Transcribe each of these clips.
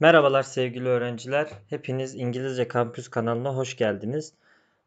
Merhabalar sevgili öğrenciler. Hepiniz İngilizce Kampüs kanalına hoş geldiniz.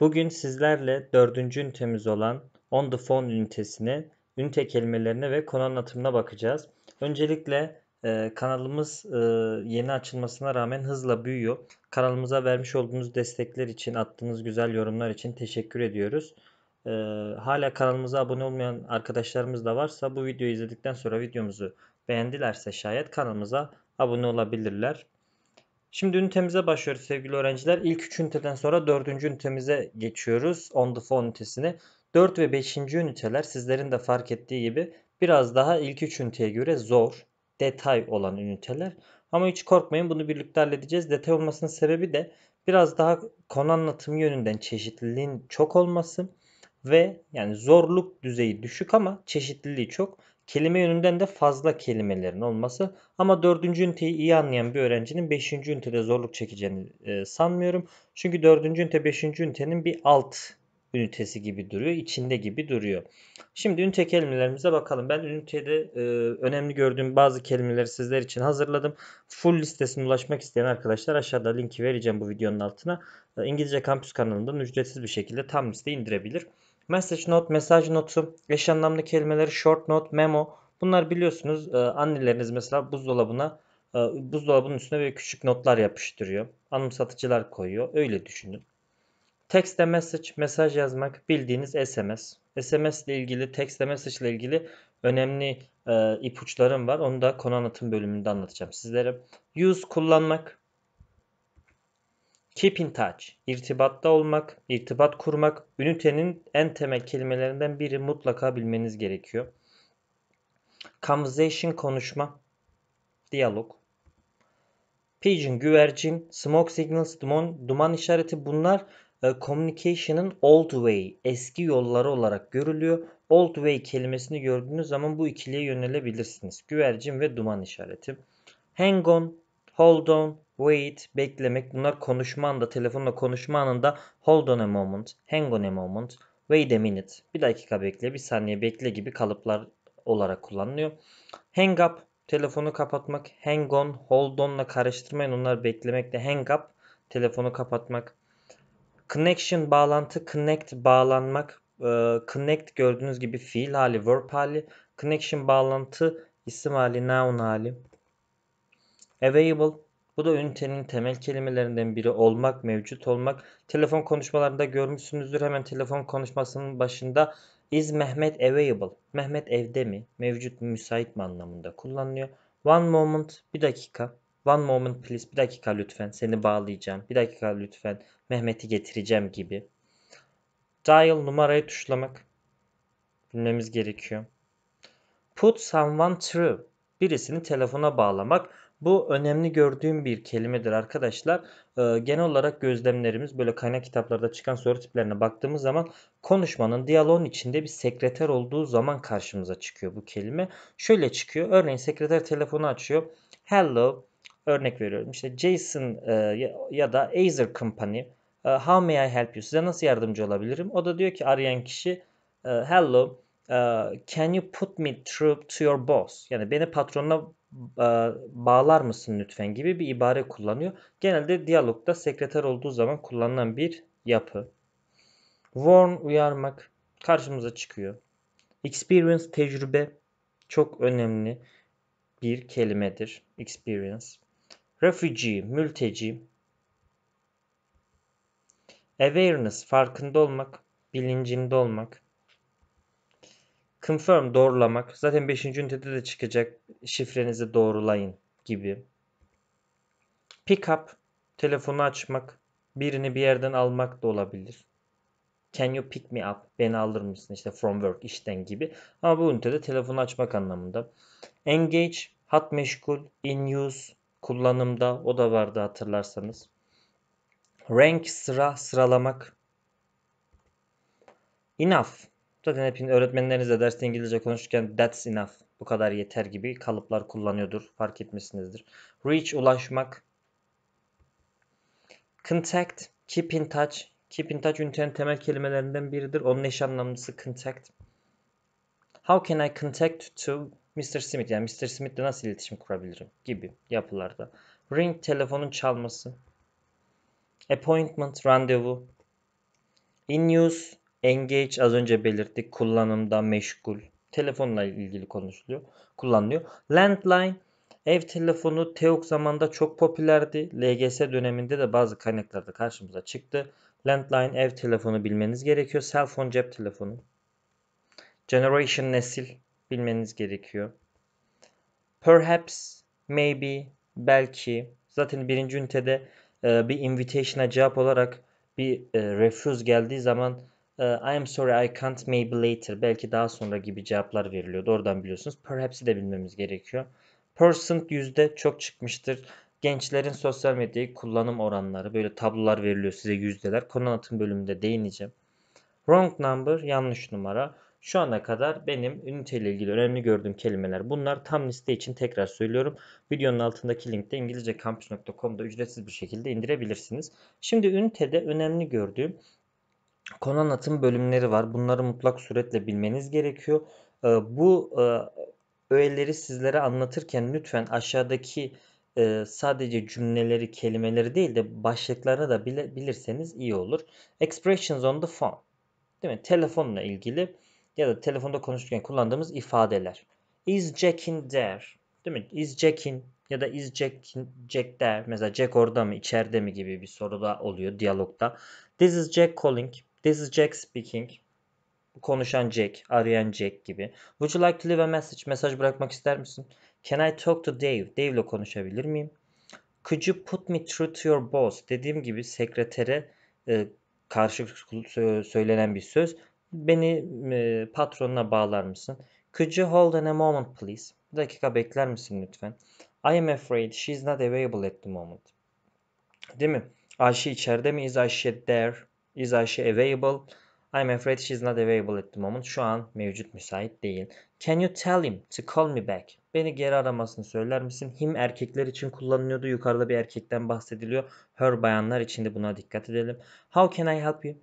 Bugün sizlerle dördüncü ünitemiz olan On the Phone ünitesine, ünite kelimelerine ve konu anlatımına bakacağız. Öncelikle e, kanalımız e, yeni açılmasına rağmen hızla büyüyor. Kanalımıza vermiş olduğunuz destekler için, attığınız güzel yorumlar için teşekkür ediyoruz. E, hala kanalımıza abone olmayan arkadaşlarımız da varsa bu videoyu izledikten sonra videomuzu beğendilerse şayet kanalımıza abone olabilirler. Şimdi ünitemize başlıyoruz sevgili öğrenciler. İlk 3 üniteden sonra 4. ünitemize geçiyoruz. On the phone ünitesini. 4 ve 5. üniteler sizlerin de fark ettiği gibi biraz daha ilk 3 üniteye göre zor, detay olan üniteler. Ama hiç korkmayın bunu birlikte halledeceğiz. Detay olmasının sebebi de biraz daha konu anlatım yönünden çeşitliliğin çok olması ve yani zorluk düzeyi düşük ama çeşitliliği çok. Kelime yönünden de fazla kelimelerin olması ama dördüncü üniteyi iyi anlayan bir öğrencinin beşinci ünitede zorluk çekeceğini e, sanmıyorum. Çünkü dördüncü ünite beşinci ünitenin bir alt ünitesi gibi duruyor, içinde gibi duruyor. Şimdi ünite kelimelerimize bakalım. Ben ünitede e, önemli gördüğüm bazı kelimeleri sizler için hazırladım. Full listesine ulaşmak isteyen arkadaşlar aşağıda linki vereceğim bu videonun altına. E, İngilizce Kampüs kanalından ücretsiz bir şekilde tam liste indirebilir. Message note, mesaj notu, eş anlamlı kelimeleri short note, memo. Bunlar biliyorsunuz e, anneleriniz mesela buzdolabına e, buzdolabının üstüne böyle küçük notlar yapıştırıyor. Anımsatıcılar koyuyor. Öyle düşünün. Text message, mesaj yazmak bildiğiniz SMS. SMS ile ilgili, text message ile ilgili önemli e, ipuçlarım var. Onu da konu anlatım bölümünde anlatacağım sizlere. Use kullanmak, Keep in touch. İrtibatta olmak, irtibat kurmak. Ünitenin en temel kelimelerinden biri mutlaka bilmeniz gerekiyor. Conversation konuşma. Diyalog. Pigeon güvercin. Smoke signals duman, duman işareti bunlar e, communication'ın old way eski yolları olarak görülüyor. Old way kelimesini gördüğünüz zaman bu ikiliye yönelebilirsiniz. Güvercin ve duman işareti. Hang on, hold on, wait, beklemek. Bunlar konuşma anında, telefonla konuşma anında hold on a moment, hang on a moment, wait a minute, bir dakika bekle, bir saniye bekle gibi kalıplar olarak kullanılıyor. Hang up, telefonu kapatmak, hang on, hold on'la karıştırmayın. Onlar beklemekle hang up, telefonu kapatmak. Connection bağlantı, connect bağlanmak. E, connect gördüğünüz gibi fiil hali, verb hali. Connection bağlantı, isim hali, noun hali. Available bu da ünitenin temel kelimelerinden biri olmak, mevcut olmak. Telefon konuşmalarında görmüşsünüzdür hemen telefon konuşmasının başında is Mehmet available? Mehmet evde mi? Mevcut mu, müsait mi anlamında kullanılıyor. One moment, bir dakika. One moment please, bir dakika lütfen. Seni bağlayacağım. Bir dakika lütfen. Mehmet'i getireceğim gibi. Dial numarayı tuşlamak. Bilmemiz gerekiyor. Put someone through. Birisini telefona bağlamak. Bu önemli gördüğüm bir kelimedir arkadaşlar. Ee, genel olarak gözlemlerimiz böyle kaynak kitaplarda çıkan soru tiplerine baktığımız zaman konuşmanın diyaloğun içinde bir sekreter olduğu zaman karşımıza çıkıyor bu kelime. Şöyle çıkıyor. Örneğin sekreter telefonu açıyor. Hello örnek veriyorum. İşte Jason e, ya da Acer Company e, how may I help you? Size nasıl yardımcı olabilirim? O da diyor ki arayan kişi e, hello can you put me through to your boss? Yani beni patronuna bağlar mısın lütfen gibi bir ibare kullanıyor. Genelde diyalogda sekreter olduğu zaman kullanılan bir yapı. Warn uyarmak karşımıza çıkıyor. Experience tecrübe çok önemli bir kelimedir. Experience. Refugee, mülteci. Awareness, farkında olmak, bilincinde olmak. Confirm doğrulamak. Zaten 5. ünitede de çıkacak. Şifrenizi doğrulayın gibi. Pick up. Telefonu açmak. Birini bir yerden almak da olabilir. Can you pick me up? Beni alır mısın? İşte from work, işten gibi. Ama bu ünitede telefonu açmak anlamında. Engage. Hat meşgul. In use. Kullanımda. O da vardı hatırlarsanız. Rank sıra sıralamak. Enough Zaten hepin öğretmenlerinizle derste İngilizce konuşurken that's enough, bu kadar yeter gibi kalıplar kullanıyordur. Fark etmişsinizdir. Reach, ulaşmak. Contact, keep in touch. Keep in touch ünitenin temel kelimelerinden biridir. Onun eş anlamlısı contact. How can I contact to Mr. Smith? Yani Mr. Smith ile nasıl iletişim kurabilirim gibi yapılarda. Ring, telefonun çalması. Appointment, randevu. In use, Engage az önce belirttik kullanımda meşgul. Telefonla ilgili konuşuluyor. Kullanılıyor. Landline ev telefonu Teok zamanında çok popülerdi. LGS döneminde de bazı kaynaklarda karşımıza çıktı. Landline ev telefonu bilmeniz gerekiyor. cellphone cep telefonu. Generation nesil bilmeniz gerekiyor. Perhaps, maybe, belki. Zaten birinci ünitede e, bir invitation'a cevap olarak bir e, refuse geldiği zaman ee, I'm sorry I can't maybe later. Belki daha sonra gibi cevaplar veriliyor. Oradan biliyorsunuz. Perhaps'i de bilmemiz gerekiyor. Percent yüzde çok çıkmıştır. Gençlerin sosyal medyayı kullanım oranları. Böyle tablolar veriliyor size yüzdeler. Konu anlatım bölümünde değineceğim. Wrong number yanlış numara. Şu ana kadar benim üniteyle ilgili önemli gördüğüm kelimeler bunlar. Tam liste için tekrar söylüyorum. Videonun altındaki linkte İngilizcekampüs.com'da ücretsiz bir şekilde indirebilirsiniz. Şimdi ünitede önemli gördüğüm konu anlatım bölümleri var. Bunları mutlak suretle bilmeniz gerekiyor. Ee, bu e, öğeleri sizlere anlatırken lütfen aşağıdaki e, sadece cümleleri, kelimeleri değil de başlıklarını da bilirseniz iyi olur. Expressions on the phone. Değil mi? Telefonla ilgili ya da telefonda konuşurken kullandığımız ifadeler. Is Jack in there? Değil mi? Is Jack in ya da is Jack, in, Jack there? Mesela Jack orada mı, içeride mi gibi bir soru da oluyor diyalogda. This is Jack calling. This is Jack speaking. Konuşan Jack, arayan Jack gibi. Would you like to leave a message? Mesaj bırakmak ister misin? Can I talk to Dave? Dave ile konuşabilir miyim? Could you put me through to your boss? Dediğim gibi sekretere e, karşı söylenen bir söz. Beni e, patronuna bağlar mısın? Could you hold on a moment please? Bir dakika bekler misin lütfen? I am afraid she is not available at the moment. Değil mi? Ayşe içeride mi? Is Ayşe there. Is Ayşe available? I'm afraid she's not available at the moment. Şu an mevcut müsait değil. Can you tell him to call me back? Beni geri aramasını söyler misin? Him erkekler için kullanılıyordu. Yukarıda bir erkekten bahsediliyor. Her bayanlar için de buna dikkat edelim. How can I help you?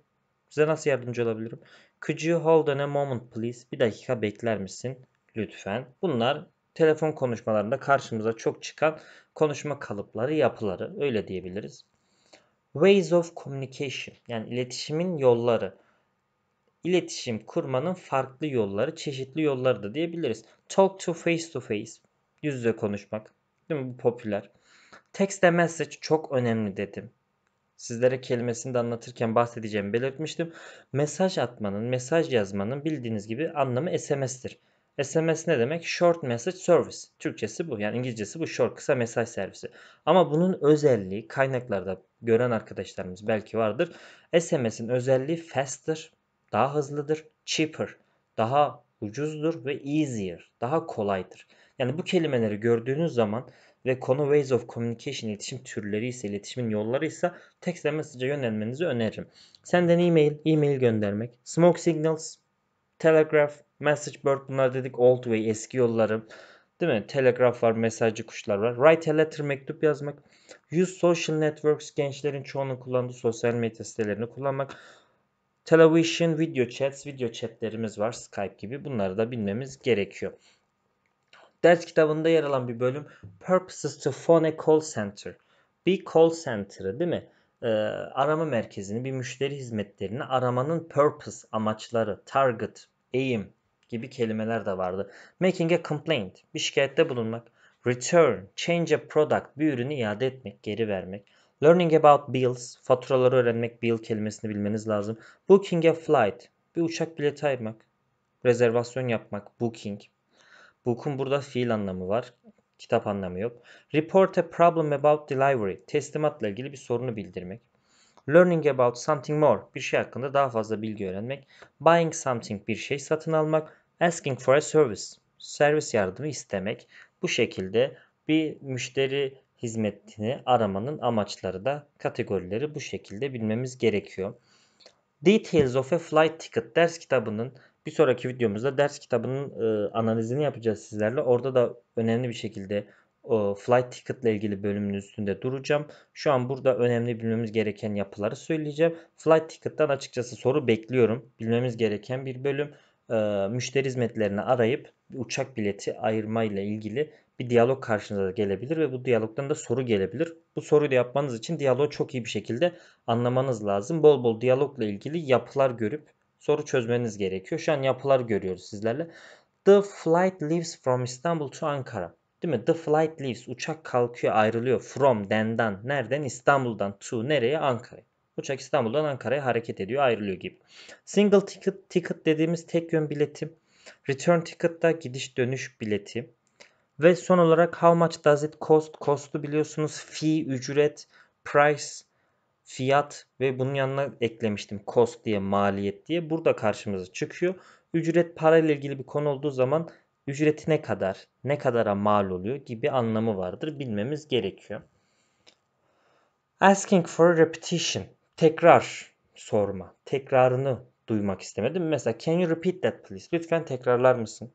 Size nasıl yardımcı olabilirim? Could you hold on a moment please? Bir dakika bekler misin? Lütfen. Bunlar telefon konuşmalarında karşımıza çok çıkan konuşma kalıpları, yapıları öyle diyebiliriz. Ways of Communication yani iletişimin yolları. iletişim kurmanın farklı yolları, çeşitli yolları da diyebiliriz. Talk to face to face, yüz yüze konuşmak. Değil mi? Bu popüler. Text and message çok önemli dedim. Sizlere kelimesini de anlatırken bahsedeceğimi belirtmiştim. Mesaj atmanın, mesaj yazmanın bildiğiniz gibi anlamı SMS'tir. SMS ne demek? Short Message Service. Türkçesi bu. Yani İngilizcesi bu short kısa mesaj servisi. Ama bunun özelliği kaynaklarda gören arkadaşlarımız belki vardır. SMS'in özelliği faster, daha hızlıdır, cheaper, daha ucuzdur ve easier, daha kolaydır. Yani bu kelimeleri gördüğünüz zaman ve konu ways of communication iletişim türleri ise iletişimin yolları ise text ve yönelmenizi öneririm. Senden e-mail, e-mail göndermek, smoke signals, telegraph, MessageBird bunlar dedik old way eski yolları. Değil mi? Telegraf var, mesajcı kuşlar var. Write a letter mektup yazmak. Use social networks gençlerin çoğunun kullandığı sosyal medya sitelerini kullanmak. Television, video chats, video chatlerimiz var Skype gibi. Bunları da bilmemiz gerekiyor. Ders kitabında yer alan bir bölüm Purposes to Phone a Call Center. Bir call center'ı değil mi? Ee, arama merkezini, bir müşteri hizmetlerini aramanın purpose, amaçları, target, aim, gibi kelimeler de vardı. Making a complaint, bir şikayette bulunmak. Return, change a product, bir ürünü iade etmek, geri vermek. Learning about bills, faturaları öğrenmek, bill kelimesini bilmeniz lazım. Booking a flight, bir uçak bileti ayırmak. Rezervasyon yapmak, booking. Book'un burada fiil anlamı var. Kitap anlamı yok. Report a problem about delivery, teslimatla ilgili bir sorunu bildirmek. Learning about something more, bir şey hakkında daha fazla bilgi öğrenmek. Buying something, bir şey satın almak. Asking for a service. Servis yardımı istemek. Bu şekilde bir müşteri hizmetini aramanın amaçları da kategorileri bu şekilde bilmemiz gerekiyor. Details of a Flight Ticket ders kitabının bir sonraki videomuzda ders kitabının e, analizini yapacağız sizlerle. Orada da önemli bir şekilde e, flight ticket ile ilgili bölümün üstünde duracağım. Şu an burada önemli bilmemiz gereken yapıları söyleyeceğim. Flight ticket'tan açıkçası soru bekliyorum. Bilmemiz gereken bir bölüm. E, müşteri hizmetlerini arayıp uçak bileti ayırma ile ilgili bir diyalog karşınıza gelebilir ve bu diyalogdan da soru gelebilir. Bu soruyu da yapmanız için diyaloğu çok iyi bir şekilde anlamanız lazım. Bol bol diyalogla ilgili yapılar görüp soru çözmeniz gerekiyor. Şu an yapılar görüyoruz sizlerle. The flight leaves from Istanbul to Ankara. Değil mi? The flight leaves. Uçak kalkıyor ayrılıyor. From, den'den. Nereden? İstanbul'dan. To. Nereye? Ankara. Uçak İstanbul'dan Ankara'ya hareket ediyor ayrılıyor gibi. Single ticket, ticket dediğimiz tek yön bileti. Return ticket da gidiş dönüş bileti. Ve son olarak how much does it cost? Cost'u biliyorsunuz fee, ücret, price, fiyat ve bunun yanına eklemiştim cost diye maliyet diye. Burada karşımıza çıkıyor. Ücret parayla ilgili bir konu olduğu zaman ücreti ne kadar, ne kadara mal oluyor gibi anlamı vardır. Bilmemiz gerekiyor. Asking for repetition tekrar sorma. Tekrarını duymak istemedim. Mesela can you repeat that please? Lütfen tekrarlar mısın?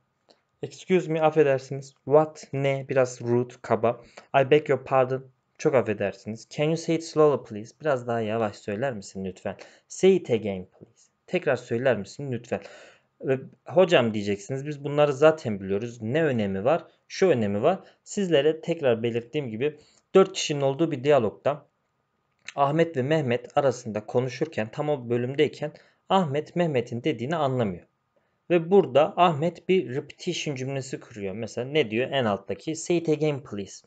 Excuse me affedersiniz. What ne biraz rude kaba. I beg your pardon. Çok affedersiniz. Can you say it slowly please? Biraz daha yavaş söyler misin lütfen? Say it again please. Tekrar söyler misin lütfen? Hocam diyeceksiniz biz bunları zaten biliyoruz. Ne önemi var? Şu önemi var. Sizlere tekrar belirttiğim gibi 4 kişinin olduğu bir diyalogda Ahmet ve Mehmet arasında konuşurken tam o bölümdeyken Ahmet Mehmet'in dediğini anlamıyor. Ve burada Ahmet bir repetition cümlesi kuruyor. Mesela ne diyor en alttaki? Say it again please.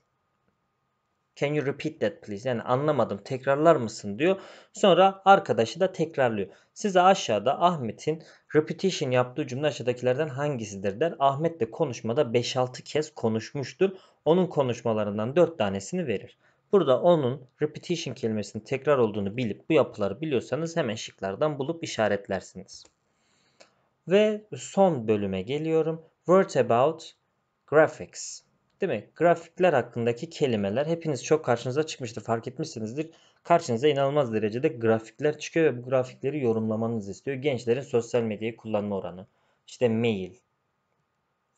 Can you repeat that please? Yani anlamadım tekrarlar mısın diyor. Sonra arkadaşı da tekrarlıyor. Size aşağıda Ahmet'in repetition yaptığı cümle aşağıdakilerden hangisidir der. Ahmet de konuşmada 5-6 kez konuşmuştur. Onun konuşmalarından 4 tanesini verir. Burada onun repetition kelimesinin tekrar olduğunu bilip bu yapıları biliyorsanız hemen şıklardan bulup işaretlersiniz. Ve son bölüme geliyorum. Word about graphics. Değil mi? Grafikler hakkındaki kelimeler hepiniz çok karşınıza çıkmıştır. Fark etmişsinizdir. Karşınıza inanılmaz derecede grafikler çıkıyor ve bu grafikleri yorumlamanızı istiyor. Gençlerin sosyal medyayı kullanma oranı. İşte mail,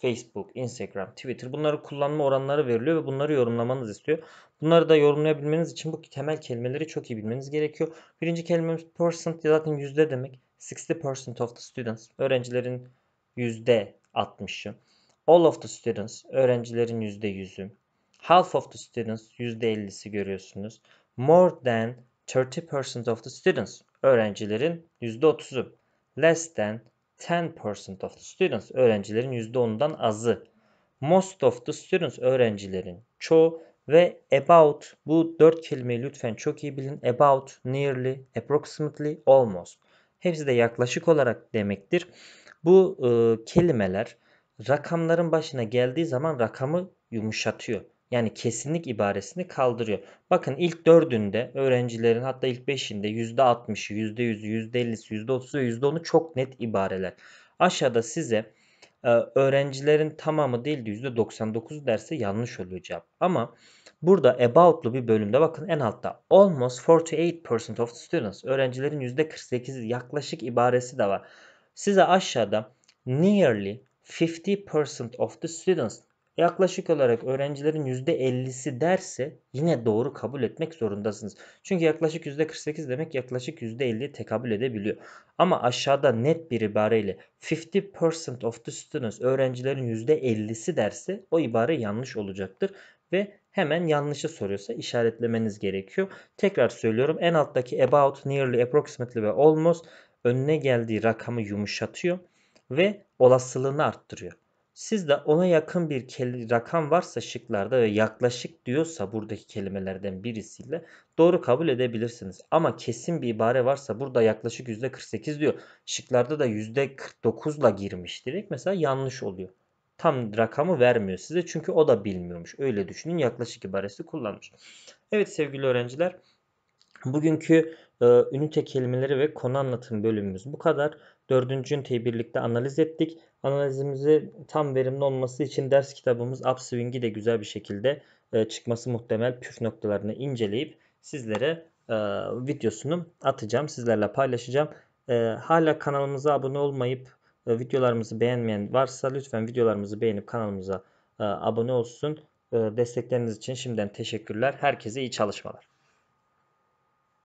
Facebook, Instagram, Twitter bunları kullanma oranları veriliyor ve bunları yorumlamanız istiyor. Bunları da yorumlayabilmeniz için bu temel kelimeleri çok iyi bilmeniz gerekiyor. Birinci kelimemiz percent zaten yüzde demek. 60% of the students öğrencilerin yüzde 60'ı. All of the students öğrencilerin yüzde 100'ü. Half of the students yüzde 50'si görüyorsunuz. More than 30% of the students öğrencilerin yüzde 30'u. Less than 10% of the students öğrencilerin %10'undan azı. Most of the students öğrencilerin çoğu ve about bu dört kelimeyi lütfen çok iyi bilin. About, nearly, approximately, almost. Hepsi de yaklaşık olarak demektir. Bu e, kelimeler rakamların başına geldiği zaman rakamı yumuşatıyor yani kesinlik ibaresini kaldırıyor. Bakın ilk dördünde öğrencilerin hatta ilk beşinde yüzde altmışı, yüzde yüzü, yüzde ellisi, yüzde otuzu yüzde onu çok net ibareler. Aşağıda size e, öğrencilerin tamamı değil de yüzde 99 derse yanlış oluyor cevap. Ama burada about'lu bir bölümde bakın en altta almost 48% of the students öğrencilerin yüzde 48'i yaklaşık ibaresi de var. Size aşağıda nearly 50% of the students yaklaşık olarak öğrencilerin %50'si derse yine doğru kabul etmek zorundasınız. Çünkü yaklaşık %48 demek yaklaşık %50'ye tekabül edebiliyor. Ama aşağıda net bir ibareyle 50% of the students öğrencilerin %50'si derse o ibare yanlış olacaktır ve hemen yanlışı soruyorsa işaretlemeniz gerekiyor. Tekrar söylüyorum en alttaki about, nearly, approximately ve almost önüne geldiği rakamı yumuşatıyor ve olasılığını arttırıyor. Siz de ona yakın bir rakam varsa şıklarda ve yaklaşık diyorsa buradaki kelimelerden birisiyle doğru kabul edebilirsiniz. Ama kesin bir ibare varsa burada yaklaşık %48 diyor. Şıklarda da %49'la girmiş direkt mesela yanlış oluyor. Tam rakamı vermiyor size çünkü o da bilmiyormuş. Öyle düşünün yaklaşık ibaresi kullanmış. Evet sevgili öğrenciler bugünkü e, ünite kelimeleri ve konu anlatım bölümümüz bu kadar. Dördüncü üniteyi birlikte analiz ettik. Analizimizi tam verimli olması için ders kitabımız Upswing'i de güzel bir şekilde e, çıkması muhtemel püf noktalarını inceleyip sizlere e, videosunu atacağım. Sizlerle paylaşacağım. E, hala kanalımıza abone olmayıp videolarımızı beğenmeyen varsa lütfen videolarımızı beğenip kanalımıza abone olsun. destekleriniz için şimdiden teşekkürler. Herkese iyi çalışmalar.